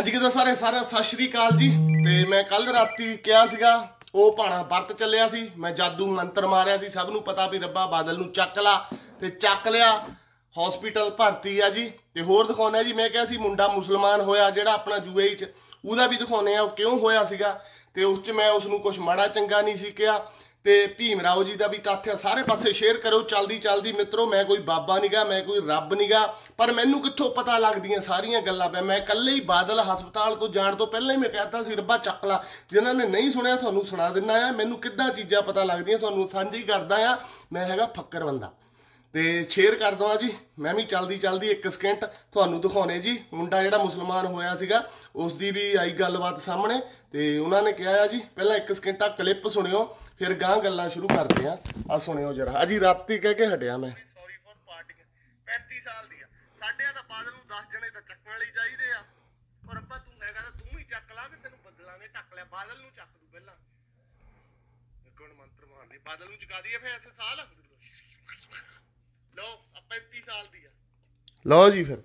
ਅੱਜ ਕਿਦਾਂ ਸਾਰੇ ਸਾਰਾ ਸਤਿ ਸ਼੍ਰੀ ਅਕਾਲ ਜੀ ਤੇ ਮੈਂ ਕੱਲ ਰਾਤੀ ਕਿਹਾ ਸੀਗਾ ਉਹ ਪਾਣਾ ਵਰਤ ਚੱਲਿਆ ਸੀ ਮੈਂ ਜਾਦੂ ਮੰਤਰ ਮਾਰਿਆ ਸੀ ਸਭ ਨੂੰ ਪਤਾ ਵੀ ਰੱਬਾ ਬਾਦਲ ਨੂੰ ਚੱਕ ਲਾ ਤੇ ਚੱਕ ਲਿਆ ਹਸਪੀਟਲ ਭਰਤੀ ਆ ਜੀ ਤੇ ਹੋਰ ਦਿਖਾਉਣਾ ਜੀ ਮੈਂ ਕਿਹਾ ਸੀ ਮੁੰਡਾ ਮੁਸਲਮਾਨ ਹੋਇਆ ਜਿਹੜਾ ਆਪਣਾ ਯੂਏਈ ਚ ਉਹਦਾ ਵੀ ਦਿਖਾਉਣੇ ਆ ਉਹ ਕਿਉਂ ਹੋਇਆ ਸੀਗਾ ਤੇ ਉਸ ਚ ਮੈਂ ਉਸ ਨੂੰ ਕੁਝ ਮਾੜਾ ਚੰਗਾ ਨਹੀਂ ਸੀ ਕਿਹਾ ਤੇ ਭੀਮ ਰਾਓ ਜੀ ਦਾ ਵੀ ਤੱਥ ਹੈ ਸਾਰੇ ਪਾਸੇ ਸ਼ੇਅਰ ਕਰੋ ਚਲਦੀ ਚਲਦੀ ਮਿੱਤਰੋ ਮੈਂ ਕੋਈ ਬਾਬਾ ਨਹੀਂਗਾ ਮੈਂ ਕੋਈ ਰੱਬ ਨਹੀਂਗਾ ਪਰ ਮੈਨੂੰ ਕਿੱਥੋਂ ਪਤਾ ਲੱਗਦੀਆਂ ਸਾਰੀਆਂ ਗੱਲਾਂ ਪੈ ਮੈਂ ਇਕੱਲੇ ਹੀ ਬਾਦਲ ਹਸਪਤਾਲ ਤੋਂ ਜਾਣ ਤੋਂ ਪਹਿਲਾਂ ਹੀ ਮੈਂ ਕਹਿਤਾ ਸੀ ਰੱਬਾ ਚੱਕ ਲਾ ਜਿਨ੍ਹਾਂ ਨੇ ਨਹੀਂ ਸੁਣਿਆ ਤੁਹਾਨੂੰ ਸੁਣਾ ਦਿੰਦਾ ਆ ਮੈਨੂੰ ਕਿੱਦਾਂ ਚੀਜ਼ਾਂ ਪਤਾ ਲੱਗਦੀਆਂ ਤੁਹਾਨੂੰ ਸਾਂਝੀ ਕਰਦਾ ਆ ਮੈਂ ਹੈਗਾ ਫੱਕਰ ਬੰਦਾ ਤੇ ਸ਼ੇਅਰ ਕਰ ਦਵਾਂ ਜੀ ਮੈਂ ਵੀ ਚਲਦੀ ਚਲਦੀ 1 ਸਕਿੰਟ ਤੁਹਾਨੂੰ ਦਿਖਾਉਣੇ ਜੀ ਮੁੰਡਾ ਜਿਹੜਾ ਮੁਸਲਮਾਨ ਹੋਇਆ ਸੀਗਾ ਉਸ ਦੀ ਵੀ ਆਈ ਗੱਲਬਾਤ ਸਾਹਮਣੇ ਤੇ ਉਹਨਾਂ ਨੇ ਕਿਹਾ ਆ ਜੀ ਪਹਿਲਾਂ 1 ਸਕਿੰਟਾ ਕਲਿੱਪ ਸੁਣਿਓ ਫਿਰ ਗਾਂ ਗੱਲਾਂ ਸ਼ੁਰੂ ਕਰਦੇ ਆ ਆ ਸੁਣਿਓ ਜਰਾ ਅਜੀ ਰਾਤੀ ਕਹਿ ਕੇ ਹਟਿਆ ਮੈਂ ਸੌਰੀ ਫॉर ਪਾਰਟਿੰਗ 35 ਸਾਲ ਦੀ ਆ ਸਾਡੇ ਤਾਂ ਬਾਦਲ ਨੂੰ 10 ਜਣੇ ਤਾਂ ਚੱਕਣ ਲਈ ਚਾਹੀਦੇ ਆ ਪਰ ਅੱਪਾ ਤੂੰ ਮੈਂ ਕਹਿੰਦਾ ਤੂੰ ਹੀ ਚੱਕ ਲਾ ਵੀ ਤੈਨੂੰ ਬਦਲਾਂ ਨੇ ਟੱਕ ਲਿਆ ਬਾਦਲ ਨੂੰ ਚੱਕ ਦੂ ਪਹਿਲਾਂ ਕੋਣ ਮੰਤਰ ਮਾਰਨੀ ਬਾਦਲ ਨੂੰ ਚੁਕਾ ਦਈਏ ਫੇ ਐਸੇ ਸਾਲ ਲੋ 35 ਸਾਲ ਦੀ ਆ ਲਓ ਜੀ ਫਿਰ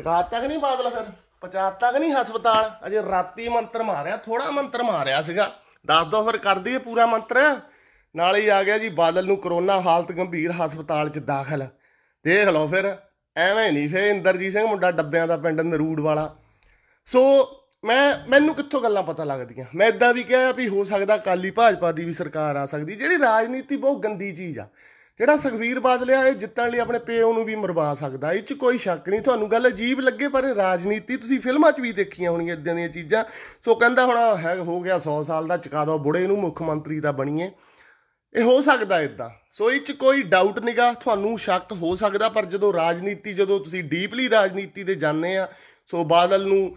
ਚਕਾਤਾ ਕਿ ਨਹੀਂ ਬਾਦਲ ਫਿਰ ਪਹੁੰਚਾਤਾ ਕਿ ਨਹੀਂ ਹਸਪਤਾਲ ਅਜੇ ਰਾਤੀ ਮੰਤਰ ਮਾਰਿਆ ਥੋੜਾ ਮੰਤਰ ਮਾਰਿਆ ਸੀਗਾ ਦੱਸ ਦੋ ਫਿਰ ਕਰ ਦਈਏ ਪੂਰਾ ਮੰਤਰ ਨਾਲ ਹੀ ਆ ਗਿਆ ਜੀ ਬਾਦਲ ਨੂੰ ਕਰੋਨਾ ਹਾਲਤ ਗੰਭੀਰ ਹਸਪਤਾਲ 'ਚ ਦਾਖਲ ਦੇਖ ਲਓ ਫਿਰ ਐਵੇਂ ਨਹੀਂ ਫੇ ਇੰਦਰਜੀਤ ਸਿੰਘ ਮੁੰਡਾ ਡੱਬਿਆਂ ਦਾ ਪਿੰਡ ਨਰੂੜ ਵਾਲਾ ਸੋ ਮੈਂ ਮੈਨੂੰ ਕਿੱਥੋਂ ਗੱਲਾਂ ਪਤਾ ਲੱਗਦੀਆਂ ਮੈਂ ਇਦਾਂ ਵੀ ਕਿਹਾ ਵੀ ਹੋ ਸਕਦਾ ਕਾਲੀ ਭਾਜਪਾ ਦੀ ਵੀ ਸਰਕਾਰ ਆ ਸਕਦੀ ਜਿਹੜੀ ਰਾਜਨੀਤੀ ਬਹੁਤ ਗੰਦੀ ਚੀਜ਼ ਆ ਜਿਹੜਾ ਸੁਖਵੀਰ ਬਾਦਲਿਆ ਇਹ ਜਿੱਤਣ ਲਈ ਆਪਣੇ ਪਿਓ ਨੂੰ ਵੀ ਮਰਵਾ ਸਕਦਾ ਇਹ 'ਚ ਕੋਈ ਸ਼ੱਕ ਨਹੀਂ ਤੁਹਾਨੂੰ ਗੱਲ ਅਜੀਬ ਲੱਗੇ ਪਰ ਰਾਜਨੀਤੀ ਤੁਸੀਂ ਫਿਲਮਾਂ 'ਚ ਵੀ ਦੇਖੀਆਂ ਹੋਣੀਆਂ ਇਦਾਂ ਦੀਆਂ ਚੀਜ਼ਾਂ ਸੋ ਕਹਿੰਦਾ ਹੁਣ ਹੈ ਹੋ ਗਿਆ 100 ਸਾਲ ਦਾ ਚਕਾ ਦੋ ਬੁੜੇ ਨੂੰ ਮੁੱਖ ਮੰਤਰੀ ਦਾ ਬਣੀਏ ਇਹ ਹੋ ਸਕਦਾ ਇਦਾਂ ਸੋ ਇਹ 'ਚ ਕੋਈ ਡਾਊਟ ਨਹੀਂਗਾ ਤੁਹਾਨੂੰ ਸ਼ੱਕ ਹੋ ਸਕਦਾ ਪਰ ਜਦੋਂ ਰਾਜਨੀਤੀ ਜਦੋਂ ਤੁਸੀਂ ਡੀਪਲੀ ਰਾਜਨੀਤੀ ਦੇ ਜਾਣਦੇ ਆ ਸੋ ਬਾਦਲ ਨੂੰ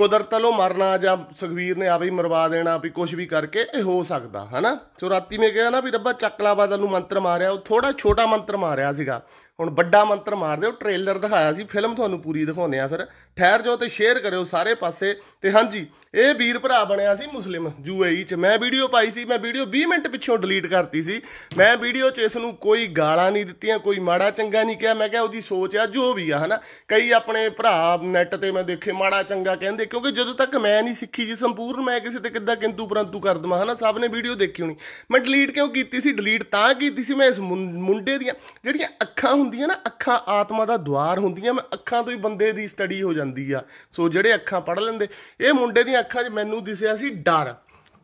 ਨਾਲੋਂ ਮਰਨਾ ਜਾਂ ਸੁਖਵੀਰ ਨੇ ਆ ਹੀ ਮਰਵਾ ਦੇਣਾ ਵੀ ਕੁਝ ਵੀ ਕਰਕੇ ਇਹ ਹੋ ਸਕਦਾ ਹਨਾ ਸੋ ਰਾਤੀ ਮੈਂ ਕਿਹਾ ਨਾ ਵੀ ਰੱਬਾ ਚੱਕਲਾ ਬਾਦਲ ਨੂੰ ਮੰਤਰ ਮਾਰਿਆ ਉਹ ਥੋੜਾ ਛੋਟਾ ਮੰਤਰ ਮਾਰਿਆ ਸੀਗਾ ਹੁਣ ਵੱਡਾ ਮੰਤਰ ਮਾਰ ਦਿਓ ਟ੍ਰੇਲਰ ਦਿਖਾਇਆ ਸੀ ਫਿਲਮ ਤੁਹਾਨੂੰ ਪੂਰੀ ਦਿਖਾਉਨੇ ਆ ਫਿਰ ਠਹਿਰ ਜਾਓ ਤੇ ਸ਼ੇਅਰ ਕਰਿਓ ਸਾਰੇ ਪਾਸੇ ਤੇ ਹਾਂਜੀ ਇਹ ਵੀਰ ਭਰਾ ਬਣਿਆ ਸੀ ਮੁਸਲਿਮ ਯੂਏਈ ਚ ਮੈਂ ਵੀਡੀਓ ਪਾਈ ਸੀ ਮੈਂ ਵੀਡੀਓ 20 ਮਿੰਟ ਪਿੱਛੋਂ ਡਿਲੀਟ ਕਰਤੀ ਸੀ ਮੈਂ ਵੀਡੀਓ ਚ ਇਸ ਨੂੰ ਕੋਈ ਗਾਲਾਂ ਨਹੀਂ ਦਿੱਤੀਆਂ ਕੋਈ ਮਾੜਾ ਚੰਗਾ ਨਹੀਂ ਕਿਹਾ ਮੈਂ ਕਿਹਾ ਉਹਦੀ ਸੋਚ ਆ ਜੋ ਵੀ ਆ ਹਨਾ ਕਈ ਆਪਣੇ ਭਰਾ ਨੈਟ ਤੇ ਮੈਂ ਦੇਖੇ ਮਾੜਾ ਚੰਗਾ ਕਹਿੰਦੇ ਕਿਉਂਕਿ ਜਦੋਂ ਤੱਕ ਮੈਂ ਨਹੀਂ ਸਿੱਖੀ ਜੀ ਸੰਪੂਰਨ ਮੈਂ ਕਿਸੇ ਤੇ ਕਿੱਦਾਂ ਕਿੰਤੂ ਪਰੰਤੂ ਕਰ ਦਵਾਂ ਹਨਾ ਸਭ ਨੇ ਵੀਡੀਓ ਦੇਖੀ ਹੋਣੀ ਮੈਂ ਡਿਲੀਟ ਕਿਉਂ ਕੀਤੀ ਸੀ ਡਿਲੀਟ ਤਾਂ ਕੀਤੀ ਸੀ ਮੈਂ ਇਸ ਮੁੰਡੇ ਦੀਆਂ ਜਿਹੜੀਆਂ ਅੱਖਾਂ ਹੁੰਦੀਆਂ ਨਾ ਅੱਖਾਂ ਆਤਮਾ ਦਾ ਦਵਾਰ ਹੁੰਦੀਆਂ ਮੈਂ ਅੱਖਾਂ ਤੋਂ ਹੀ ਬੰਦੇ ਦੀ ਸਟੱਡੀ ਹੋ ਜਾਂਦੀ ਆ ਸੋ ਜਿਹੜੇ ਅੱਖਾਂ ਪੜ ਲੈਂਦੇ ਇਹ ਮੁੰਡੇ ਦੀਆਂ ਅੱਖਾਂ 'ਚ ਮੈਨੂੰ ਦਿਸਿਆ ਸੀ ਡਰ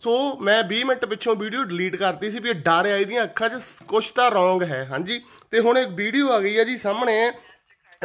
ਸੋ ਮੈਂ 20 ਮਿੰਟ ਪਿੱਛੋਂ ਵੀਡੀਓ ਡਿਲੀਟ ਕਰਤੀ ਸੀ ਵੀ ਇਹ ਡਰ ਆਈ ਦੀਆਂ ਅੱਖਾਂ 'ਚ ਕੁਝ ਤਾਂ ਰੋਂਗ ਹੈ ਹਾਂਜੀ ਤੇ ਹੁਣ ਇੱਕ ਵੀਡੀਓ ਆ ਗਈ ਆ ਜੀ ਸਾਹਮਣੇ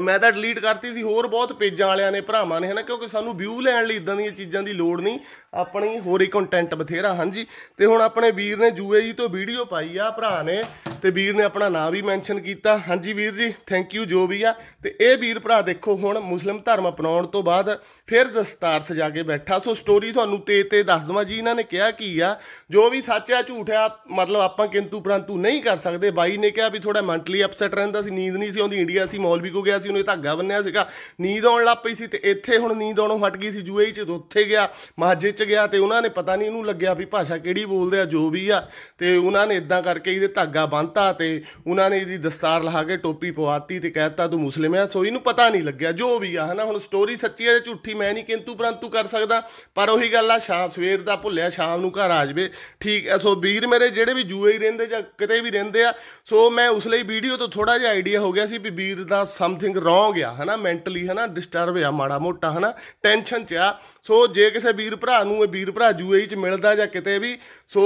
ਮੈਂ ਤਾਂ ਡਿਲੀਟ ਕਰਤੀ ਸੀ ਹੋਰ ਬਹੁਤ ਪੇਜਾਂ ਵਾਲਿਆਂ ਨੇ ਭਰਾਵਾਂ ਨੇ ਹਨਾ ਕਿਉਂਕਿ ਸਾਨੂੰ ਵਿਊ ਲੈਣ ਲਈ ਇਦਾਂ ਦੀਆਂ ਚੀਜ਼ਾਂ ਦੀ ਲੋੜ ਨਹੀਂ ਆਪਣੀ ਹੋਰ ਹੀ ਕੰਟੈਂਟ ਬਥੇਰਾ ਹਾਂਜੀ ਤੇ ਹੁਣ ਆਪਣੇ ਵੀਰ ਨੇ ਜੀ ਤੋਂ ਵੀਡੀਓ ਪਾਈ ਆ ਭਰਾ ਨੇ ਤੇ ਵੀਰ ਨੇ ਆਪਣਾ ਨਾਮ ਵੀ ਮੈਂਸ਼ਨ ਕੀਤਾ ਹਾਂਜੀ ਵੀਰ ਜੀ ਥੈਂਕ ਯੂ ਜੋ ਵੀ ਆ ਤੇ ਇਹ ਵੀਰ ਭਰਾ ਦੇਖੋ ਹੁਣ ਮੁਸਲਮ ਧਰਮ ਅਪਣਾਉਣ ਤੋਂ ਬਾਅਦ ਫਿਰ ਦਸਤਾਰ ਸਜਾ ਕੇ ਬੈਠਾ ਸੋ ਸਟੋਰੀ ਤੁਹਾਨੂੰ ਤੇ ਤੇ ਦੱਸ ਦਵਾਂ ਜੀ ਇਹਨਾਂ ਨੇ ਕਿਹਾ ਕੀ ਆ ਜੋ ਵੀ ਸੱਚ ਆ ਝੂਠ ਆ ਮਤਲਬ ਆਪਾਂ ਕਿੰਤੂ ਪਰੰਤੂ ਨਹੀਂ ਕਰ ਸਕਦੇ ਬਾਈ ਨੇ ਕਿਹਾ ਵੀ ਥੋੜਾ ਮੈਂਟਲੀ ਅਪਸੈਟ ਰਹਿੰਦਾ ਸੀ ਨੀਂਦ ਨਹੀਂ ਸੀ ਆਉਂਦੀ ਇੰਡੀਆ ਸੀ ਮੌਲਵੀ ਕੋ ਗਿਆ ਸੀ ਉਹਨੇ ਧਾਗਾ ਬੰਨਿਆ ਸੀਗਾ ਨੀਂਦ ਆਉਣ ਲੱਗ ਪਈ ਸੀ ਤੇ ਇੱਥੇ ਹੁਣ ਨੀਂਦ ਆਉਣੋਂ ਹਟ ਗਈ ਸੀ ਜੂਏ ਚ ਉੱਥੇ ਗਿਆ ਮਾਜੇ ਚ ਗਿਆ ਤੇ ਉਹਨਾਂ ਨੇ ਪਤਾ ਨਹੀਂ ਇਹਨੂੰ ਲੱਗਿਆ ਵੀ ਭਾਸ਼ਾ ਕਿਹੜੀ ਬੋਲਦੇ ਆ ਜੋ ਵੀ ਆ ਤੇ ਉਹਨਾਂ ਨੇ ਇਦਾਂ ਕਰਕੇ ਇਹਦੇ ਧਾਗਾ ਬੰਨ ਮਾਨਤਾ ਤੇ ਉਹਨਾਂ ਨੇ ਇਹਦੀ ਦਸਤਾਰ ਲਹਾ ਕੇ ਟੋਪੀ ਪਵਾਤੀ ਤੇ ਕਹਿਤਾ ਤੂੰ ਮੁਸਲਮ ਹੈ ਸੋ ਇਹਨੂੰ ਪਤਾ ਨਹੀਂ ਲੱਗਿਆ ਜੋ ਵੀ ਆ ਹਨਾ ਹੁਣ ਸਟੋਰੀ ਸੱਚੀ ਹੈ ਝੂਠੀ ਮੈਂ ਨਹੀਂ ਕਿੰਤੂ ਪਰੰਤੂ ਕਰ ਸਕਦਾ ਪਰ ਉਹੀ ਗੱਲ ਆ ਸ਼ਾਮ ਸਵੇਰ ਦਾ ਭੁੱਲਿਆ ਸ਼ਾਮ ਨੂੰ ਘਰ ਆ ਜਵੇ ਠੀਕ ਐ ਸੋ ਵੀਰ ਮੇਰੇ ਜਿਹੜੇ ਵੀ ਜੂਏ ਹੀ ਰਹਿੰਦੇ ਜਾਂ ਕਿਤੇ ਵੀ ਰਹਿੰਦੇ ਆ ਸੋ ਮੈਂ ਉਸ ਲਈ ਵੀਡੀਓ ਤੋਂ ਥੋੜਾ ਜਿਹਾ ਆਈਡੀਆ ਹੋ ਗਿਆ ਸੀ ਵੀ ਵੀਰ ਦਾ ਸਮਥਿੰਗ ਰੋਂਗ ਆ ਹਨਾ ਮੈਂਟਲੀ ਹਨਾ ਡਿਸਟਰਬ ਆ ਮਾੜਾ ਮੋਟਾ ਹਨਾ ਟੈਨਸ਼ਨ ਚ ਆ ਸੋ ਜੇ ਕਿਸੇ ਵੀਰ ਭਰਾ ਨੂੰ ਇਹ ਵੀਰ ਭਰਾ ਜੂਏ ਚ ਮਿਲਦਾ ਜਾਂ ਕਿਤੇ ਵੀ ਸੋ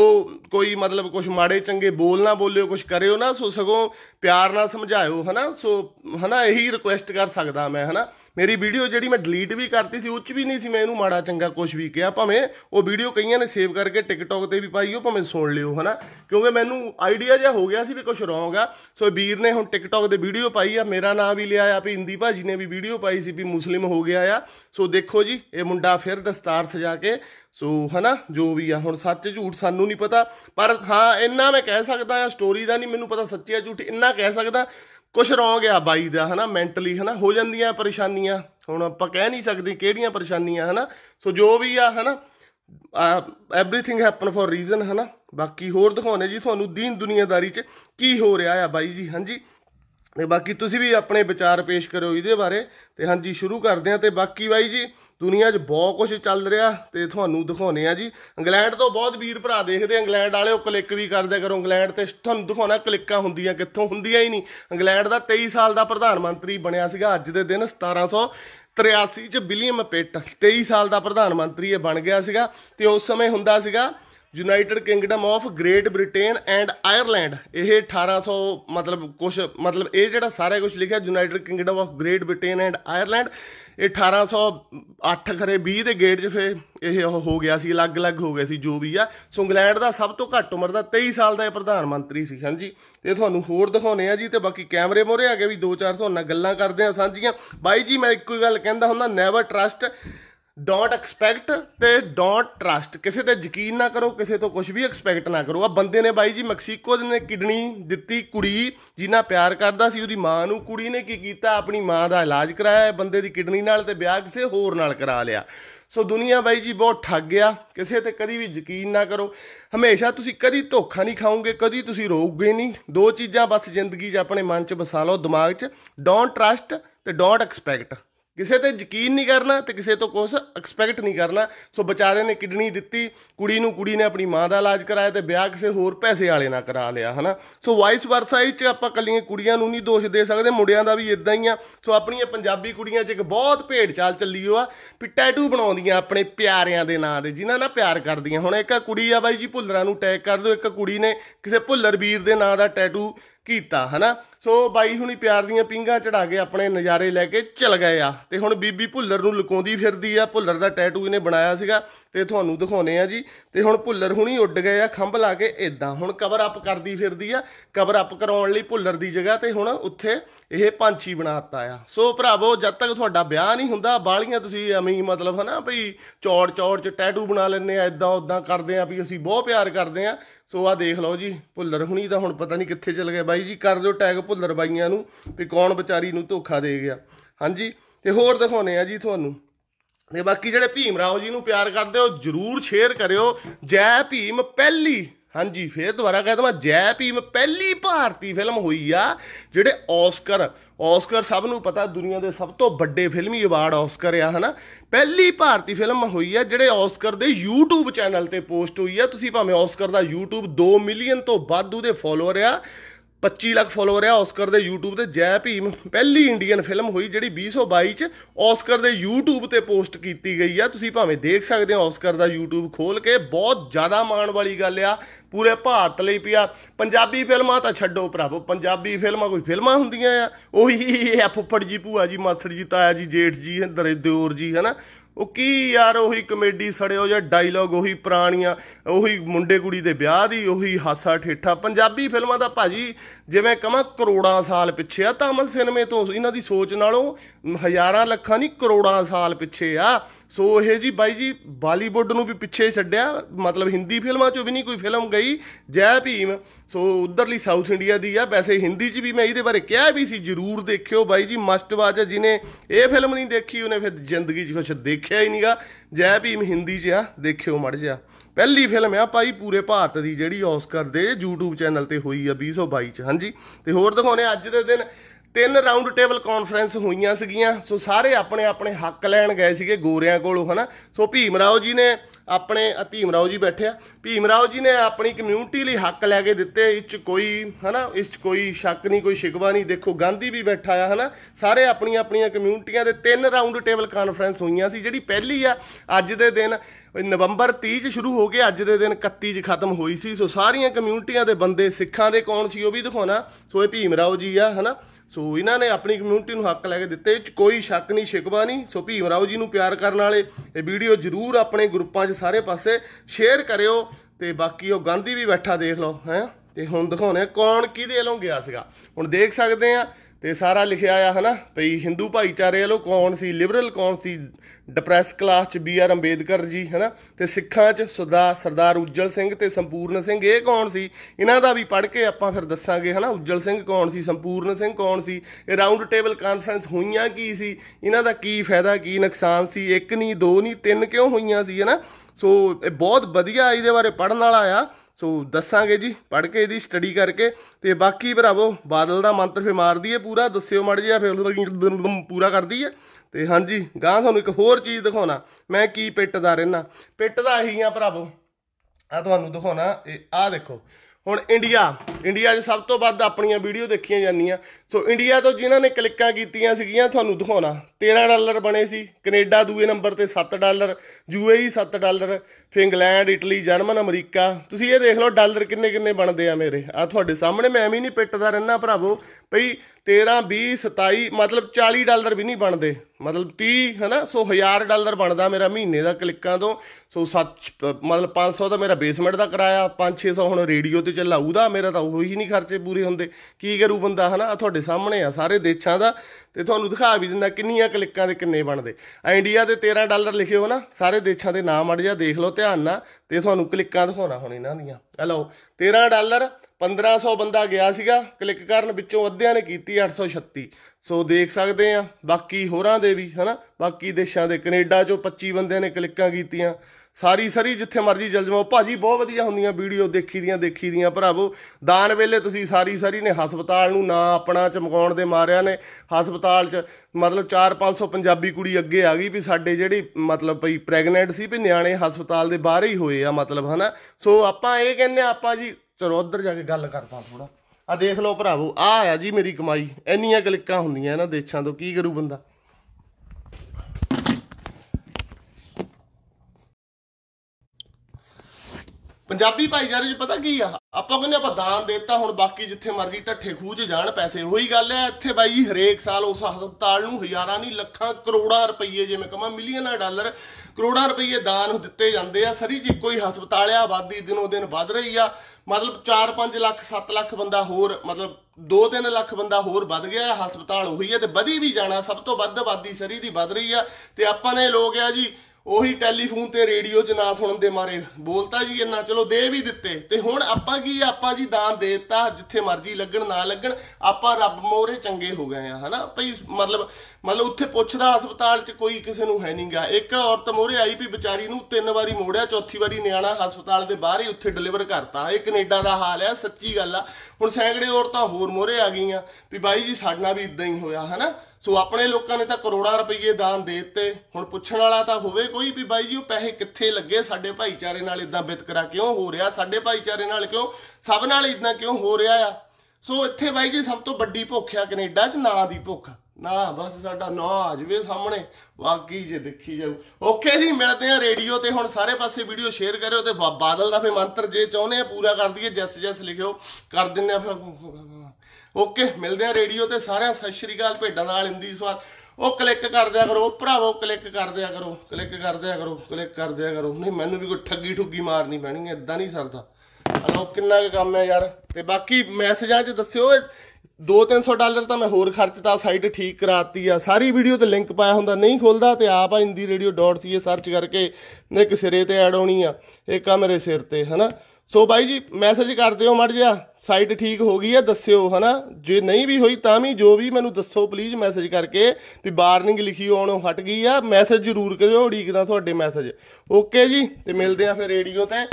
ਕੋਈ ਮਤਲਬ ਕੁਝ ਮਾੜੇ ਚੰਗੇ ਬੋਲ ਨਾ ਬੋਲਿਓ ਕੁਝ ਕਰਿਓ ਨਾ ਸੋ ਸਗੋਂ ਪਿਆਰ ਨਾਲ ਸਮਝਾਇਓ ਹਨਾ ਸੋ ਹਨਾ ਇਹੀ ਰਿਕੁਐਸਟ ਕਰ ਸਕਦਾ ਮੈਂ ਹਨਾ ਮੇਰੀ ਵੀਡੀਓ ਜਿਹੜੀ ਮੈਂ ਡਿਲੀਟ ਵੀ ਕਰਤੀ ਸੀ ਉੱਚ ਵੀ ਨਹੀਂ ਸੀ ਮੈਂ ਇਹਨੂੰ ਮਾੜਾ ਚੰਗਾ ਕੁਝ ਵੀ ਕਿਹਾ ਭਾਵੇਂ ਉਹ ਵੀਡੀਓ ਕਈਆਂ ਨੇ ਸੇਵ ਕਰਕੇ ਟਿਕਟੌਕ ਤੇ ਵੀ ਪਾਈ ਉਹ ਭਾਵੇਂ ਸੁਣ ਲਿਓ ਹਨਾ ਕਿਉਂਕਿ ਮੈਨੂੰ ਆਈਡੀਆ ਜਿਹਾ ਹੋ ਗਿਆ ਸੀ ਵੀ ਕੁਝ ਰੋਂਗ ਆ ਸੋ ਵੀਰ ਨੇ ਹੁਣ ਟਿਕਟੌਕ ਤੇ ਵੀਡੀਓ ਪਾਈ ਆ ਮੇਰਾ ਨਾਮ ਵੀ ਲਿਆ ਆ ਵੀ ਹਿੰਦੀ ਭਾਜੀ ਨੇ ਵੀ ਵੀਡੀਓ ਪਾਈ ਸੀ ਵੀ ਮੁਸਲਿਮ ਹੋ ਗਿਆ ਆ ਸੋ ਦੇਖੋ ਜੀ ਇਹ ਮੁੰਡਾ ਫਿਰ ਦਸਤਾਰ ਸਜਾ ਕੇ ਸੋ ਹਨਾ ਜੋ ਵੀ ਆ ਹੁਣ ਸੱਚ ਝੂਠ ਸਾਨੂੰ ਨਹੀਂ ਪਤਾ ਪਰ ਹਾਂ ਇੰਨਾ ਮੈਂ ਕਹਿ ਸਕਦਾ ਆ ਸਟੋਰੀ ਦਾ ਨਹੀਂ ਮੈਨੂੰ ਪਤਾ ਸੱਚੀ ਆ ਝੂਠ ਇੰਨਾ ਕਹਿ ਸਕਦਾ ਕੁਝ ਰੌਂਗ ਆ ਬਾਈ ਦਾ ਹਨਾ ਮੈਂਟਲੀ ਹਨਾ ਹੋ ਜਾਂਦੀਆਂ ਪਰੇਸ਼ਾਨੀਆਂ ਹੁਣ ਆਪਾਂ ਕਹਿ ਨਹੀਂ ਸਕਦੇ ਕਿਹੜੀਆਂ ਪਰੇਸ਼ਾਨੀਆਂ ਹਨਾ ਸੋ ਜੋ ਵੀ ਆ ਹਨਾ ਐਵਰੀਥਿੰਗ ਹੈਪਨ ਫॉर ਰੀਜ਼ਨ ਹਨਾ ਬਾਕੀ ਹੋਰ ਦਿਖਾਉਣੇ ਜੀ ਤੁਹਾਨੂੰ ਦੀਨ ਦੁਨੀਆਦਾਰੀ 'ਚ ਕੀ ਹੋ ਰਿਹਾ ਆ ਬਾਈ ਜੀ ਹਾਂਜੀ ਤੇ ਬਾਕੀ ਤੁਸੀਂ ਵੀ ਆਪਣੇ ਵਿਚਾਰ ਪੇਸ਼ ਕਰੋ ਇਹਦੇ ਬਾਰੇ ਤੇ ਹਾਂਜੀ ਸ਼ੁਰੂ ਕਰਦੇ ਆ ਤੇ ਬਾਕੀ ਬਾਈ ਜੀ ਦੁਨੀਆ 'ਚ ਬਹੁਤ ਕੁਝ ਚੱਲ ਰਿਹਾ ਤੇ ਤੁਹਾਨੂੰ ਦਿਖਾਉਨੇ ਆ ਜੀ ਇੰਗਲੈਂਡ ਤੋਂ ਬਹੁਤ ਵੀਰ ਭਰਾ ਦੇਖਦੇ ਆ ਇੰਗਲੈਂਡ ਉਹ ਕਲਿੱਕ ਵੀ ਕਰਦੇ ਕਰੋ ਇੰਗਲੈਂਡ ਤੇ ਤੁਹਾਨੂੰ ਦਿਖਾਉਣਾ ਕਲਿੱਕਾਂ ਹੁੰਦੀਆਂ ਕਿੱਥੋਂ ਹੁੰਦੀਆਂ ਹੀ ਨਹੀਂ ਇੰਗਲੈਂਡ ਦਾ 23 ਸਾਲ ਦਾ ਪ੍ਰਧਾਨ ਮੰਤਰੀ ਬਣਿਆ ਸੀਗਾ ਅੱਜ ਦੇ ਦਿਨ 1700 83 ਚ ਵਿਲੀਅਮ ਪਿਟ 23 ਸਾਲ ਦਾ ਪ੍ਰਧਾਨ ਮੰਤਰੀ ਇਹ ਬਣ ਗਿਆ ਸੀਗਾ ਤੇ ਉਸ ਸਮੇਂ ਹੁੰਦਾ ਸੀਗਾ United Kingdom of Great Britain and Ireland ਇਹ 1800 ਮਤਲਬ ਕੁਝ ਮਤਲਬ ਇਹ ਜਿਹੜਾ ਸਾਰਾ ਕੁਝ ਲਿਖਿਆ United Kingdom of Great Britain and Ireland ਇਹ 1808 ਖਰੇ 20 ਦੇ ਗੇਟ 'ਚ ਫੇ ਇਹ ਹੋ ਗਿਆ ਸੀ ਅਲੱਗ-ਅਲੱਗ ਹੋ ਗਏ ਸੀ ਜੋ ਵੀ ਆ ਸੋ ਇੰਗਲੈਂਡ ਦਾ ਸਭ ਤੋਂ ਘੱਟ ਉਮਰ ਦਾ 23 ਸਾਲ ਦਾ ਇਹ ਪ੍ਰਧਾਨ ਮੰਤਰੀ ਸੀ ਹਾਂਜੀ ਤੇ ਤੁਹਾਨੂੰ ਹੋਰ ਦਿਖਾਉਨੇ ਆ ਜੀ ਤੇ ਬਾਕੀ ਕੈਮਰੇ ਮੋਰੇ ਆ ਕੇ ਵੀ ਦੋ ਚਾਰ ਤੁਹਾਨੂੰ ਗੱਲਾਂ ਕਰਦੇ ਆ ਸਾਂਝੀਆਂ ਬਾਈ ਜੀ ਮੈਂ ਇੱਕੋ ਹੀ ਗੱਲ ਕਹਿੰਦਾ ਹੁੰਦਾ ਨੈਵਰ ਟਰਸਟ ਡੋਂਟ ਐਕਸਪੈਕਟ ਤੇ ਡੋਂਟ ਟਰਸਟ ਕਿਸੇ ਤੇ ਯਕੀਨ ਨਾ ਕਰੋ ਕਿਸੇ ਤੋਂ ਕੁਝ ਵੀ ਐਕਸਪੈਕਟ ਨਾ ਕਰੋ ਆ ਬੰਦੇ ਨੇ ਬਾਈ ਜੀ ਮੈਕਸੀਕੋ ਦੇ ਨੇ ਕਿਡਨੀ ਦਿੱਤੀ ਕੁੜੀ ਜਿਹਨਾਂ ਪਿਆਰ ਕਰਦਾ ਸੀ ਉਹਦੀ ਮਾਂ ਨੂੰ ਕੁੜੀ ਨੇ ਕੀ ਕੀਤਾ ਆਪਣੀ ਮਾਂ ਦਾ ਇਲਾਜ ਕਰਾਇਆ ਬੰਦੇ ਦੀ ਕਿਡਨੀ ਨਾਲ ਤੇ ਵਿਆਹ ਕਿਸੇ ਹੋਰ ਨਾਲ ਕਰਾ ਲਿਆ ਸੋ ਦੁਨੀਆ ਬਾਈ ਜੀ ਬਹੁਤ ਠੱਗ ਗਿਆ ਕਿਸੇ ਤੇ ਕਦੀ ਵੀ ਯਕੀਨ ਨਾ ਕਰੋ ਹਮੇਸ਼ਾ ਤੁਸੀਂ ਕਦੀ ਧੋਖਾ ਨਹੀਂ ਖਾਓਗੇ ਕਦੀ ਤੁਸੀਂ ਰੋਓਗੇ ਨਹੀਂ ਦੋ ਚੀਜ਼ਾਂ ਬਸ ਜ਼ਿੰਦਗੀ 'ਚ ਆਪਣੇ ਮਨ 'ਚ ਬਸਾ ਲਓ ਦਿਮਾਗ 'ਚ ਡੋਂਟ ਟਰਸਟ ਤੇ ਡੋਂਟ ਐਕਸਪੈਕਟ ਕਿਸੇ ਤੇ ਯਕੀਨ ਨਹੀਂ ਕਰਨਾ ਤੇ ਕਿਸੇ ਤੋਂ ਕੁਝ ਐਕਸਪੈਕਟ ਨਹੀਂ ਕਰਨਾ ਸੋ ਵਿਚਾਰੇ ਨੇ ਕਿਡਨੀ ਦਿੱਤੀ ਕੁੜੀ ਨੂੰ ਕੁੜੀ ਨੇ ਆਪਣੀ ਮਾਂ ਦਾ ਇਲਾਜ ਕਰਾਇਆ ਤੇ ਵਿਆਹ ਕਿਸੇ ਹੋਰ ਪੈਸੇ ਵਾਲੇ ਨਾਲ ਕਰਾ ਲਿਆ ਹਨਾ ਸੋ ਵਾਈਸ ਵਰਸਾ ਹੀ ਚ ਆਪਾਂ ਕੱਲੀਆਂ ਕੁੜੀਆਂ ਨੂੰ ਨਹੀਂ ਦੋਸ਼ ਦੇ ਸਕਦੇ ਮੁੰਡਿਆਂ ਦਾ ਵੀ ਇਦਾਂ ਹੀ ਆ ਸੋ ਆਪਣੀਆਂ ਪੰਜਾਬੀ ਕੁੜੀਆਂ 'ਚ ਇੱਕ ਬਹੁਤ ਭੇਡ ਚਾਲ ਚੱਲੀ ਹੋਆ ਵੀ ਟੈਟੂ ਬਣਾਉਂਦੀਆਂ ਆਪਣੇ ਪਿਆਰਿਆਂ ਦੇ ਨਾਂ ਦੇ ਜਿਨ੍ਹਾਂ ਨਾਲ ਪਿਆਰ ਕਰਦੀਆਂ ਹੁਣ ਇੱਕ ਕੁੜੀ ਆ ਬਾਈ ਜੀ ਭੁੱਲਰਾਂ ਨੂੰ ਟੈਗ ਕਰ ਦਿਓ ਇੱਕ ਕੁੜੀ ਨੇ ਕਿਸੇ ਭੁੱਲਰ ਵੀਰ ਦੇ ਨਾਂ ਦਾ ਟੈਟੂ ਕੀਤਾ ਹਨਾ ਸੋ ਬਾਈ ਹੁਣੀ ਪਿਆਰ ਦੀਆਂ ਪਿੰਗਾ ਚੜਾ ਕੇ ਆਪਣੇ ਨਜ਼ਾਰੇ ਲੈ ਕੇ ਚਲ ਗਏ ਆ ਤੇ ਹੁਣ ਬੀਬੀ ਭੁੱਲਰ ਨੂੰ ਲੁਕਾਉਂਦੀ ਫਿਰਦੀ ਆ ਭੁੱਲਰ ਦਾ ਟੈਟੂ ਇਹਨੇ ਬਣਾਇਆ ਸੀਗਾ ਤੇ ਤੁਹਾਨੂੰ ਦਿਖਾਉਨੇ ਆ ਜੀ ਤੇ ਹੁਣ ਭੁੱਲਰ ਹੁਣੀ ਉੱਡ ਗਏ ਆ ਖੰਭ ਲਾ ਕੇ ਇਦਾਂ ਹੁਣ ਕਵਰ ਅਪ ਕਰਦੀ ਫਿਰਦੀ ਆ ਕਵਰ ਅਪ ਕਰਾਉਣ ਲਈ ਭੁੱਲਰ ਦੀ ਜਗ੍ਹਾ ਤੇ ਹੁਣ ਉੱਥੇ ਇਹ ਪੰਛੀ ਬਣਾਤਾ ਆ ਸੋ ਭਰਾਵੋ ਜਦ ਤੱਕ ਤੁਹਾਡਾ ਵਿਆਹ ਨਹੀਂ ਹੁੰਦਾ ਬਾਲੀਆਂ ਤੁਸੀਂ ਐਵੇਂ ਮਤਲਬ ਹਨਾ ਭਈ ਚੌੜ ਚੌੜ ਚ ਟੈਟੂ ਬਣਾ ਲੈਨੇ ਆ ਇਦਾਂ ਉਦਾਂ ਕਰਦੇ ਆ ਵੀ ਅਸੀਂ ਬਹੁਤ ਪਿਆਰ ਕਰਦੇ ਆ ਸੋ ਆ ਦੇਖ ਲਓ ਜੀ ਭੁੱਲਰ ਹੁਣੀ ਤਾਂ ਹੁਣ ਪਤਾ ਨਹੀਂ ਕਿੱਥੇ ਚਲ ਗਿਆ ਬਾਈ ਜੀ ਕਰ ਦਿਓ ਟੈਗ ਭੁੱਲਰ ਬਾਈਆਂ ਨੂੰ ਵੀ ਕੌਣ ਵਿਚਾਰੀ ਨੂੰ ਧੋਖਾ ਦੇ ਗਿਆ ਹਾਂਜੀ ਤੇ ਹੋਰ ਦਿਖਾਉਨੇ ਆ ਜੀ ਤੁਹਾਨੂੰ ਤੇ ਬਾਕੀ ਜਿਹੜੇ ਭੀਮ ਰਾਓ ਜੀ ਨੂੰ ਪਿਆਰ ਕਰਦੇ ਹੋ ਜਰੂਰ ਸ਼ੇਅਰ ਕਰਿਓ ਜੈ ਭੀਮ ਪਹਿਲੀ ਹਾਂਜੀ ਫੇਰ ਦੁਬਾਰਾ ਕਹਿ ਦਵਾਂ ਜੈ ਭੀਮ ਪਹਿਲੀ ਭਾਰਤੀ ਫਿਲਮ ਹੋਈ ਆ ਜਿਹੜੇ ਔਸਕਰ ਔਸਕਰ ਸਭ ਨੂੰ ਪਤਾ ਦੁਨੀਆ ਦੇ ਸਭ ਤੋਂ ਵੱਡੇ ਫਿਲਮੀ ਅਵਾਰਡ ਔਸਕਰ ਆ ਹਨਾ ਪਹਿਲੀ ਭਾਰਤੀ ਫਿਲਮ ਹੋਈ ਆ ਜਿਹੜੇ ਔਸਕਰ ਦੇ YouTube ਚੈਨਲ ਤੇ ਪੋਸਟ ਹੋਈ ਆ ਤੁਸੀਂ ਭਾਵੇਂ ਔਸਕਰ ਦਾ YouTube 2 ਮਿਲੀਅਨ ਤੋਂ ਵੱਧ ਉਹਦੇ ਫਾਲੋਅਰ ਆ 25 ਲੱਖ ਫੋਲੋਅਰ ਆ ਆਸਕਰ ਦੇ YouTube ਤੇ ਜੈ ਭੀਮ ਪਹਿਲੀ ਇੰਡੀਅਨ ਫਿਲਮ ਹੋਈ ਜਿਹੜੀ 2022 ਚ ਆਸਕਰ ਦੇ YouTube ਤੇ ਪੋਸਟ ਕੀਤੀ ਗਈ ਆ ਤੁਸੀਂ ਭਾਵੇਂ ਦੇਖ ਸਕਦੇ ਹੋ ਆਸਕਰ ਦਾ YouTube ਖੋਲ ਕੇ ਬਹੁਤ ਜ਼ਿਆਦਾ ਮਾਣ ਵਾਲੀ ਗੱਲ ਆ ਪੂਰੇ ਭਾਰਤ ਲਈ ਪਿਆ ਪੰਜਾਬੀ ਫਿਲਮਾਂ ਤਾਂ ਛੱਡੋ ਭਰਾਵੋ ਪੰਜਾਬੀ ਫਿਲਮਾਂ ਕੋਈ ਫਿਲਮਾਂ ਹੁੰਦੀਆਂ ਆ ਉਹੀ ਐ ਫੁੱਫੜ ਜੀ ਭੂਆ ਜੀ ਮਾਥੜ ਜੀ ਤਾਇਆ ਜੀ ਜੇਠ ਜੀ ਦਿਓਰ ਜੀ ਹਨਾ ਉਹ ਕੀ ਯਾਰ ਉਹੀ ਕਮੇਡੀ ਸੜਿਓ ਜਾਂ ਡਾਇਲੌਗ ਉਹੀ ਪੁਰਾਣੀਆਂ ਉਹੀ ਮੁੰਡੇ ਕੁੜੀ ਦੇ ਵਿਆਹ ਦੀ ਉਹੀ ਹਾਸਾ ਠੇਠਾ ਪੰਜਾਬੀ ਫਿਲਮਾਂ ਦਾ ਭਾਜੀ ਜਿਵੇਂ ਕਮਾ ਕਰੋੜਾਂ ਸਾਲ ਪਿੱਛੇ ਆ ਤਾਮਲ ਸਿਨੇਮੇ ਤੋਂ ਇਹਨਾਂ ਦੀ ਸੋਚ ਨਾਲੋਂ ਹਜ਼ਾਰਾਂ ਲੱਖਾਂ ਨਹੀਂ ਕਰੋੜਾਂ ਸਾਲ ਪਿੱਛੇ ਆ ਸੋ ਇਹ ਜੀ ਬਾਈ ਜੀ ਬਾਲੀਵੁੱਡ ਨੂੰ ਵੀ ਪਿੱਛੇ ਛੱਡਿਆ ਮਤਲਬ ਹਿੰਦੀ ਫਿਲਮਾਂ 'ਚੋਂ ਵੀ ਨਹੀਂ ਕੋਈ ਫਿਲਮ ਗਈ ਜੈ ਭੀਮ ਸੋ ਉਧਰਲੀ ਸਾਊਥ ਇੰਡੀਆ ਦੀ ਆ ਵੈਸੇ ਹਿੰਦੀ 'ਚ ਵੀ ਮੈਂ ਇਹਦੇ ਬਾਰੇ ਕਿਹਾ ਵੀ ਸੀ ਜਰੂਰ ਦੇਖਿਓ ਬਾਈ ਜੀ ਮਸਟ ਵਾਚ ਹੈ ਜਿਨੇ ਇਹ ਫਿਲਮ ਨਹੀਂ ਦੇਖੀ ਉਹਨੇ ਫਿਰ ਜ਼ਿੰਦਗੀ 'ਚ ਕੁਝ ਦੇਖਿਆ ਹੀ ਨਹੀਂਗਾ ਜੈ ਭੀਮ ਹਿੰਦੀ 'ਚ ਆ ਦੇਖਿਓ ਮੜ ਜਾ ਪਹਿਲੀ ਫਿਲਮ ਆ ਭਾਈ ਪੂਰੇ ਭਾਰਤ ਦੀ ਜਿਹੜੀ ਆਸਕਰ ਦੇ YouTube ਚੈਨਲ ਤੇ ਹੋਈ ਆ 2022 ਚ ਹਾਂਜੀ ਤੇ ਹੋਰ ਦਿਖਾਉਣੇ ਅੱਜ ਦੇ ਦਿਨ ਤਿੰਨ ਰਾਉਂਡ ਟੇਬਲ ਕਾਨਫਰੰਸ ਹੋਈਆਂ ਸੀਗੀਆਂ ਸੋ ਸਾਰੇ ਆਪਣੇ ਆਪਣੇ ਹੱਕ ਲੈਣ ਗਏ ਸੀਗੇ ਗੋਰਿਆਂ ਕੋਲੋਂ ਹਨਾ ਸੋ ਭੀਮ ਰਾਓ ਜੀ ਨੇ ਆਪਣੇ ਭੀਮ ਰਾਓ ਜੀ ਬੈਠੇ ਆ ਭੀਮ ਰਾਓ ਜੀ ਨੇ ਆਪਣੀ ਕਮਿਊਨਿਟੀ ਲਈ ਹੱਕ ਲੈ ਕੇ ਦਿੱਤੇ ਇਸ ਚ ਕੋਈ ਹਨਾ ਇਸ ਚ ਕੋਈ ਸ਼ੱਕ ਨਹੀਂ ਕੋਈ ਸ਼ਿਕਵਾ ਨਹੀਂ ਦੇਖੋ ਗਾਂਧੀ ਵੀ ਬੈਠਾ ਆ ਹਨਾ ਸਾਰੇ ਆਪਣੀਆਂ ਆਪਣੀਆਂ ਕਮਿਊਨਿਟੀਆਂ ਦੇ ਤਿੰਨ ਰਾਉਂਡ ਟੇਬਲ ਕਾਨਫਰੰਸ ਹੋਈਆਂ ਸੀ ਜਿਹੜੀ ਪਹਿਲੀ ਆ ਅੱਜ ਦੇ ਦਿਨ ਨਵੰਬਰ 30 ਚ ਸ਼ੁਰੂ ਹੋ ਕੇ ਅੱਜ ਦੇ ਦਿਨ 31 ਚ ਖਤਮ ਹੋਈ ਸੀ ਸੋ ਸਾਰੀਆਂ ਕਮਿਊਨਿਟੀਆਂ ਦੇ ਬੰਦੇ ਸਿੱਖਾਂ ਦੇ ਕੌਣ ਸੀ ਉਹ ਵੀ ਦਿਖਾਉਣਾ ਸੋ ਇਹ ਭੀਮ ਰਾਓ ਜੀ ਆ ਹਨਾ ਸੋ ਇਹਨਾਂ ਨੇ ਆਪਣੀ ਕਮਿਊਨਿਟੀ ਨੂੰ ਹੱਕ ਲੈ ਕੇ ਦਿੱਤੇ ਵਿੱਚ ਕੋਈ ਸ਼ੱਕ ਨਹੀਂ ਸ਼ਿਕਵਾ ਨਹੀਂ ਸੋ ਭੀਮ ਰਾਓ ਜੀ ਨੂੰ ਪਿਆਰ ਕਰਨ ਵਾਲੇ ਇਹ ਵੀਡੀਓ ਜਰੂਰ ਆਪਣੇ ਗਰੁੱਪਾਂ 'ਚ ਸਾਰੇ ਪਾਸੇ ਸ਼ੇਅਰ ਕਰਿਓ ਤੇ ਬਾਕੀ ਉਹ ਗਾਂਧੀ ਵੀ ਬੈਠਾ ਦੇਖ ਲਓ ਹੈ ਤੇ ਹੁਣ ਦਿਖਾਉਣੇ ਕੌਣ ਕਿਹਦੇ ਲੋਂ ਗਿਆ ਸੀਗਾ ਹੁਣ ਦੇਖ ਸਕਦੇ ਆ ਤੇ ਸਾਰਾ ਲਿਖਿਆ ਆ ਹਨਾ ਭਈ ਹਿੰਦੂ ਭਾਈਚਾਰੇ ਵਾਲੋ ਕੌਣ ਸੀ ਲਿਬਰਲ ਕੌਣ ਸੀ ਡਿਪਰੈਸ ਕਲਾਸ ਚ ਬੀ ਆਰ ਅੰਬੇਦਕਰ ਜੀ ਹਨਾ ਤੇ ਸਿੱਖਾਂ ਚ ਸੁਦਾ ਸਰਦਾਰ ਉਜਲ ਸਿੰਘ ਤੇ ਸੰਪੂਰਨ ਸਿੰਘ ਇਹ ਕੌਣ ਸੀ ਇਹਨਾਂ ਦਾ ਵੀ ਪੜ੍ਹ ਕੇ ਆਪਾਂ ਫਿਰ ਦੱਸਾਂਗੇ ਹਨਾ ਉਜਲ ਸਿੰਘ ਕੌਣ ਸੀ ਸੰਪੂਰਨ ਸਿੰਘ ਕੌਣ ਸੀ ਇਹ ਰਾਉਂਡ ਟੇਬਲ ਕਾਨਫਰੰਸ ਹੋਈਆਂ ਕੀ ਸੀ ਇਹਨਾਂ ਦਾ ਕੀ ਫਾਇਦਾ ਕੀ ਨੁਕਸਾਨ ਸੀ ਇੱਕ ਨਹੀਂ ਦੋ ਨਹੀਂ ਤਿੰਨ ਕਿਉਂ ਹੋਈਆਂ ਸੀ ਹਨਾ ਸੋ ਇਹ ਬਹੁਤ ਵਧੀਆ ਇਹਦੇ ਬਾਰੇ ਪੜਨ ਵਾਲਾ ਆ ਸੋ ਦੱਸਾਂਗੇ ਜੀ ਪੜ੍ਹ ਕੇ ਇਹਦੀ ਸਟੱਡੀ ਕਰਕੇ ਤੇ ਬਾਕੀ ਭਰਾਵੋ ਬਾਦਲ ਦਾ ਮੰਤਰ ਫੇ ਮਾਰਦੀ ਏ ਪੂਰਾ ਦੱਸਿਓ ਮੜ ਜਿਆ ਫੇ ਪੂਰਾ ਕਰਦੀ ਏ ਤੇ ਹਾਂਜੀ ਗਾਂ ਤੁਹਾਨੂੰ ਇੱਕ ਹੋਰ ਚੀਜ਼ ਦਿਖਾਉਣਾ ਮੈਂ ਕੀ ਪਿੱਟ ਦਾ ਰਹਿਣਾ ਪਿੱਟ ਦਾ ਇਹੀ ਆ ਭਰਾਵੋ ਆ ਤੁਹਾਨੂੰ ਦਿਖਾਉਣਾ ਇਹ ਆ ਦੇਖੋ ਹੁਣ ਇੰਡੀਆ ਇੰਡੀਆ 'ਚ ਸਭ ਤੋਂ ਵੱਧ ਆਪਣੀਆਂ ਵੀਡੀਓ ਦੇਖੀਆਂ ਜਾਂਦੀਆਂ ਸੋ ਇੰਡੀਆ ਤੋਂ ਜਿਨ੍ਹਾਂ ਨੇ ਕਲਿੱਕਾਂ ਕੀਤੀਆਂ ਸੀਗੀਆਂ ਤੁਹਾਨੂੰ ਦਿਖਾਉਣਾ 13 ਡਾਲਰ ਬਣੇ ਸੀ ਕੈਨੇਡਾ ਦੂਏ ਨੰਬਰ ਤੇ 7 ਡਾਲਰ ਯੂਏਈ 7 ਡਾਲਰ ਫਿਰ ਇੰਗਲੈਂਡ ਇਟਲੀ ਜਰਮਨ ਅਮਰੀਕਾ ਤੁਸੀਂ ਇਹ ਦੇਖ ਲਓ ਡਾਲਰ ਕਿੰਨੇ ਕਿੰਨੇ ਬਣਦੇ ਆ ਮੇਰੇ ਆ ਤੁਹਾਡੇ ਸਾਹਮਣੇ ਮੈਂ ਐਵੇਂ ਨਹੀਂ ਪਿੱਟਦਾ ਰਹਿਣਾ ਭਰਾਵੋ ਭਈ 13 20 27 ਮਤਲਬ 40 ਡਾਲਰ ਵੀ ਨਹੀਂ ਬਣਦੇ ਮਤਲਬ 30 ਹੈਨਾ ਸੋ 1000 ਡਾਲਰ ਬਣਦਾ ਮੇਰਾ ਮਹੀਨੇ ਦਾ ਕਲਿੱਕਾਂ ਤੋਂ ਸੋ ਸੱਚ ਮਤਲਬ 500 ਤਾਂ ਮੇਰਾ ਬੇਸਮੈਂਟ ਦਾ ਕਰਾਇਆ 5 600 ਹੁਣ ਰੇਡੀਓ ਤੇ ਦਾ ਮੇਰਾ ਤਾਂ ਉਹੀ ਨਹੀਂ ਖਰਚੇ ਪੂਰੇ ਹੁੰਦੇ ਕੀ ਕਰੂ ਬੰਦਾ ਹੈਨਾ ਤੁਹਾਡੇ ਸਾਹਮਣੇ ਆ ਸਾਰੇ ਦੇਸ਼ਾਂ ਦਾ ਤੇ ਤੁਹਾਨੂੰ ਦਿਖਾ ਵੀ ਦਿੰਦਾ ਕਿੰਨੀਆਂ ਕਲਿੱਕਾਂ ਦੇ ਕਿੰਨੇ ਬਣਦੇ ਇੰਡੀਆ ਦੇ 13 ਡਾਲਰ ਲਿਖੇ ਹੋ ਨਾ ਸਾਰੇ ਦੇਸ਼ਾਂ ਦੇ ਨਾਮ ਅੜ ਜਾ ਦੇਖ ਲਓ ਧਿਆਨ ਨਾਲ ਤੇ ਤੁਹਾਨੂੰ ਕਲਿੱਕਾਂ ਦਿਖਾਉਣਾ ਹੁਣ ਇਹਨਾਂ ਦੀਆਂ ਲਓ 13 ਡਾਲਰ 1500 ਬੰਦਾ ਗਿਆ ਸੀਗਾ ਕਲਿੱਕ ਕਰਨ ਵਿੱਚੋਂ ਅੱਧਿਆਂ ਨੇ ਕੀਤੀ 836 ਸੋ ਦੇਖ ਸਕਦੇ ਆ ਬਾਕੀ ਹੋਰਾਂ ਦੇ ਵੀ ਹਨਾ ਬਾਕੀ ਦੇਸ਼ਾਂ ਦੇ ਕੈਨੇਡਾ ਚੋਂ 25 ਬੰਦਿਆਂ ਨੇ ਕਲਿੱਕਾਂ ਕੀਤੀਆਂ ਸਾਰੀ ਸਰੀ ਜਿੱਥੇ ਮਰਜ਼ੀ ਜਲ ਜਾਓ ਭਾਜੀ ਬਹੁਤ ਵਧੀਆ ਹੁੰਦੀਆਂ ਵੀਡੀਓ ਦੇਖੀ ਦੀਆਂ ਦੇਖੀ ਦੀਆਂ ਭਰਾਵੋ ਦਾਨ ਵੇਲੇ ਤੁਸੀਂ ਸਾਰੀ ਸਰੀ ਨੇ ਹਸਪਤਾਲ ਨੂੰ ਨਾ ਆਪਣਾ ਚਮਕਾਉਣ ਦੇ ਮਾਰਿਆ ਨੇ ਹਸਪਤਾਲ 'ਚ ਮਤਲਬ 4-500 ਪੰਜਾਬੀ ਕੁੜੀ ਅੱਗੇ ਆ ਗਈ ਵੀ ਸਾਡੇ ਜਿਹੜੀ ਮਤਲਬ ਭਈ ਪ੍ਰੈਗਨੈਂਟ ਸੀ ਵੀ ਨਿਆਣੇ ਹਸਪਤਾਲ ਦੇ ਬਾਹਰ ਹੀ ਹੋਏ ਆ ਮਤਲਬ ਹਨਾ ਸੋ ਆਪਾਂ ਇਹ ਕਹਿੰਨੇ ਆਪਾਂ ਜੀ ਚਲੋ ਉਧਰ ਜਾ ਕੇ ਗੱਲ ਕਰਦਾ ਥੋੜਾ ਆ ਦੇਖ ਲਓ ਭਰਾਵੋ ਆ ਆ ਜੀ ਮੇਰੀ ਕਮਾਈ ਇੰਨੀਆਂ ਕਲਿੱਕਾਂ ਹੁੰਦੀਆਂ ਇਹਨਾਂ ਦੇਖਾਂ ਤੋਂ ਕੀ ਕਰੂ ਬੰਦਾ ਪੰਜਾਬੀ ਭਾਈਚਾਰੇ 'ਚ ਪਤਾ ਕੀ ਆ ਆਪਾਂ ਕਹਿੰਦੇ ਆਪਾਂ ਦਾਨ ਦੇਤਾ ਹੁਣ ਬਾਕੀ ਜਿੱਥੇ ਮਰਜ਼ੀ ਠੱਠੇ ਖੂਜ ਜਾਣ ਪੈਸੇ ਉਹੀ ਗੱਲ ਐ ਇੱਥੇ ਬਾਈ ਜੀ ਹਰੇਕ ਸਾਲ ਉਸ ਹਸਪਤਾਲ ਨੂੰ ਹਜ਼ਾਰਾਂ ਨਹੀਂ ਲੱਖਾਂ ਕਰੋੜਾਂ ਰੁਪਏ ਜਿਵੇਂ ਕਹਾਂ ਮਿਲੀਅਨਾਂ ਡਾਲਰ ਕਰੋੜਾਂ ਰੁਪਏ ਦਾਨ ਦਿੱਤੇ ਜਾਂਦੇ ਆ ਸਰੀ ਜੀ ਕੋਈ ਹਸਪਤਾਲ ਆ ਆਬਾਦੀ ਦਿਨੋ ਦਿਨ ਵੱਧ ਰਹੀ ਆ ਮਤਲਬ 4-5 ਲੱਖ 7 ਲੱਖ ਬੰਦਾ ਹੋਰ ਮਤਲਬ 2-3 ਲੱਖ ਬੰਦਾ ਹੋਰ ਵੱਧ ਗਿਆ ਹਸਪਤਾਲ ਉਹੀ ਐ ਤੇ ਵਧੀ ਵੀ ਜਾਣਾ ਸਭ ਤੋਂ ਵੱਧ ਆਬਾਦੀ ਸਰੀ ਦੀ ਵੱਧ ਰਹੀ ਆ ਤੇ ਆਪਾਂ ਨੇ ਲੋਕ ਆ ਜੀ ਉਹੀ ਟੈਲੀਫੋਨ ਤੇ ਰੇਡੀਓ 'ਚ ਨਾ ਸੁਣਨ ਦੇ ਮਾਰੇ ਬੋਲਤਾ ਜੀ ਇੰਨਾ ਚਲੋ ਦੇ ਵੀ ਦਿੱਤੇ ਤੇ ਹੁਣ ਆਪਾਂ ਕੀ ਆਪਾਂ ਜੀ ਦਾਨ ਦੇ ਦਿੱਤਾ ਜਿੱਥੇ ਮਰਜ਼ੀ ਲੱਗਣ ਨਾ ਲੱਗਣ ਆਪਾਂ ਰੱਬ ਮੋਰੇ ਚੰਗੇ ਹੋ ਗਏ ਆ ਹਨਾ ਭਈ ਮਤਲਬ ਮਤਲਬ ਉੱਥੇ ਪੁੱਛਦਾ ਹਸਪਤਾਲ 'ਚ ਕੋਈ ਕਿਸੇ ਨੂੰ ਹੈ ਨਹੀਂਗਾ ਇੱਕ ਔਰਤ ਮੋਰੇ ਆਈ ਵੀ ਵਿਚਾਰੀ ਨੂੰ ਤਿੰਨ ਵਾਰੀ ਮੋੜਿਆ ਚੌਥੀ ਵਾਰੀ ਨਿਆਣਾ ਹਸਪਤਾਲ ਦੇ ਬਾਹਰ ਹੀ ਉੱਥੇ ਡਿਲੀਵਰ ਕਰਤਾ ਇਹ ਕੈਨੇਡਾ ਦਾ ਹਾਲ ਆ ਸੱਚੀ ਗੱਲ ਆ ਹੁਣ ਸੈਂਕੜੇ ਔਰਤਾਂ ਹੋਰ ਮੋਰੇ ਆ ਗਈਆਂ ਵੀ ਬਾਈ ਜੀ ਸਾਡਾ ਵੀ ਇਦਾਂ ਹੀ ਹੋਇਆ ਹਨਾ ਸੋ ਆਪਣੇ ਲੋਕਾਂ ਨੇ ਤਾਂ ਕਰੋੜਾਂ ਰੁਪਏ ਦਾਨ ਦੇ ਦਿੱਤੇ ਹੁਣ ਪੁੱਛਣ ਵਾਲਾ ਤਾਂ ਹੋਵੇ ਕੋਈ ਵੀ ਬਾਈ ਜੀ ਉਹ ਪੈਸੇ ਕਿੱਥੇ ਲੱਗੇ ਸਾਡੇ ਭਾਈਚਾਰੇ ਨਾਲ ਇਦਾਂ ਬਿਤਕਰਾ ਕਿਉਂ ਹੋ ਰਿਹਾ ਸਾਡੇ ਭਾਈਚਾਰੇ ਨਾਲ ਕਿਉਂ ਸਭ ਨਾਲ ਇਦਾਂ ਕਿਉਂ ਹੋ ਰਿਹਾ ਆ ਸੋ ਇੱਥੇ ਬਾਈ ਜੀ ਸਭ ਤੋਂ ਵੱਡੀ ਭੁੱਖ ਆ ਕੈਨੇਡਾ 'ਚ ਨਾਂ ਦੀ ਭੁੱਖ ਨਾ ਬਸ ਸਾਡਾ ਨਾਂ ਆ ਜਵੇ ਸਾਹਮਣੇ ਵਾਕੀ ਜੇ ਦੇਖੀ ਜਾਊ ਓਕੇ ਜੀ ਮਿਲਦੇ ਆ ਰੇਡੀਓ ਤੇ ਹੁਣ ਸਾਰੇ ਪਾਸੇ ਵੀਡੀਓ ਸ਼ੇਅਰ ਕਰਿਓ ਤੇ ਬਾਦਲ ਦਾ ਫੇ ਮੰਤਰ ਜੇ ਚਾਹੁੰਦੇ ਆ ਪੂਰਾ ਕਰ ਦਈਏ ਜੈਸ ਜੈਸ ਲਿਖਿਓ ਕਰ ਦਿੰਨੇ ਆ ਫਿਰ ਓਕੇ ਮਿਲਦੇ ਆ ਰੇਡੀਓ ਤੇ ਸਾਰਿਆਂ ਸਤਿ ਸ਼੍ਰੀ ਅਕਾਲ ਭੇਡਾਂ ਨਾਲ ਹਿੰਦੀ ਸਵਾਰ ਉਹ ਕਲਿੱਕ ਕਰ ਦਿਆ ਕਰੋ ਭਰਾਵੋ ਕਲਿੱਕ ਕਰ ਦਿਆ ਕਰੋ ਕਲਿੱਕ ਕਰ ਦਿਆ ਕਰੋ ਕਲਿੱਕ ਕਰ ਦਿਆ ਕਰੋ ਨਹੀਂ ਮੈਨੂੰ ਵੀ ਕੋਈ ਠੱਗੀ ਠੁੱਗੀ ਮਾਰਨੀ ਪੈਣੀ ਐ ਇਦਾਂ ਨਹੀਂ ਸਰਦਾ ਹਲੋ ਕਿੰਨਾ ਕੰਮ ਐ ਯਾਰ ਤੇ ਬਾਕੀ ਮੈਸੇਜਾਂ 'ਚ ਦੱਸਿਓ 2-300 ਡਾਲਰ ਤਾਂ ਮੈਂ ਹੋਰ ਖਰਚਤਾ ਸਾਈਟ ਠੀਕ ਕਰਾਤੀ ਆ ਸਾਰੀ ਵੀਡੀਓ ਤੇ ਲਿੰਕ ਪਾਇਆ ਹੁੰਦਾ ਨਹੀਂ ਖੁੱਲਦਾ ਤੇ ਆਪ ਆ indiradio.ca ਸਰਚ ਕਰਕੇ ਇੱਕ ਸਿਰੇ ਤੇ ਐਡ ਹੋਣੀ ਆ ਇੱਕ ਆ ਮੇਰੇ ਸਿਰ ਤੇ ਹਨਾ ਸੋ ਬਾਈ ਜੀ ਮੈਸੇਜ ਕਰ ਦਿਓ ਮੜ ਜਿਆ ਸਾਈਟ ਠੀਕ ਹੋ ਗਈ ਹੈ ਦੱਸਿਓ ਹਨਾ ਜੇ ਨਹੀਂ ਵੀ ਹੋਈ ਤਾਂ ਵੀ ਜੋ ਵੀ ਮੈਨੂੰ ਦੱਸੋ ਪਲੀਜ਼ ਮੈਸੇਜ ਕਰਕੇ ਵੀ ਵਾਰਨਿੰਗ ਲਿਖੀ ਆਉਣੋਂ ਹਟ ਗਈ ਆ ਮੈਸੇਜ ਜ਼ਰੂਰ ਕਰਿਓ ਉਡੀਕਦਾ ਤੁਹਾਡੇ ਮੈਸੇਜ ਓਕੇ ਜੀ ਤੇ ਮਿਲਦੇ ਆ ਫਿਰ ਰੇਡੀਓ ਤੇ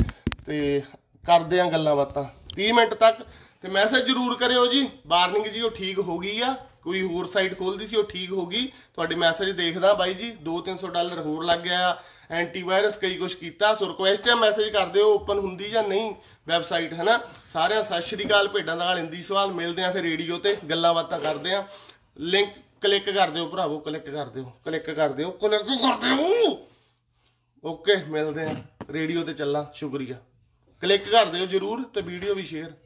ਤੇ ਕਰਦੇ ਆ ਗੱਲਾਂ ਬਾਤਾਂ 30 ਮਿੰਟ ਤੱਕ ਤੇ ਮੈਸੇਜ ਜ਼ਰੂਰ ਕਰਿਓ ਜੀ ਵਾਰਨਿੰਗ ਜੀ ਉਹ ਠੀਕ ਹੋ ਗਈ ਆ ਕੋਈ ਹੋਰ ਸਾਈਟ ਖੋਲਦੀ ਸੀ ਉਹ ਠੀਕ ਹੋ ਗਈ ਤੁਹਾਡੇ ਮੈਸੇਜ ਦੇਖਦਾ ਬਾਈ ਜੀ 2-300 ਡਾਲਰ ਹੋਰ ਲੱਗ ਗਿਆ ਐਂਟੀਵਾਇਰਸ ਕਈ ਕੁਝ ਕੀਤਾ ਸੋ ਰਿਕੁਐਸਟ ਹੈ ਮੈਸੇਜ ਕਰਦੇ ਹੋ ਓਪਨ ਹੁੰਦੀ ਜਾਂ ਨਹੀਂ ਵੈਬਸਾਈਟ ਹੈਨਾ ਸਾਰਿਆਂ ਸਤਿ ਸ਼੍ਰੀ ਅਕਾਲ ਭੇਡਾਂ ਦਾ ਹਿੰਦੀ ਸਵਾਲ ਮਿਲਦੇ ਆ ਫਿਰ ਰੇਡੀਓ ਤੇ ਗੱਲਾਂ ਬਾਤਾਂ ਕਰਦੇ ਆ ਲਿੰਕ ਕਲਿੱਕ ਕਰ ਦਿਓ ਭਰਾਵੋ ਕਲਿੱਕ ਕਰ ਦਿਓ ਕਲਿੱਕ ਕਰ ਦਿਓ ਕਲਿੱਕ ਕਰ ਦਿਓ ਓਕੇ ਮਿਲਦੇ ਆ ਰੇਡੀਓ ਤੇ ਚੱਲਾਂ ਸ਼ੁਕਰੀਆ ਕਲਿੱਕ ਕਰ ਦਿਓ ਜਰੂਰ ਤੇ ਵੀਡੀਓ ਵੀ ਸ਼ੇਅਰ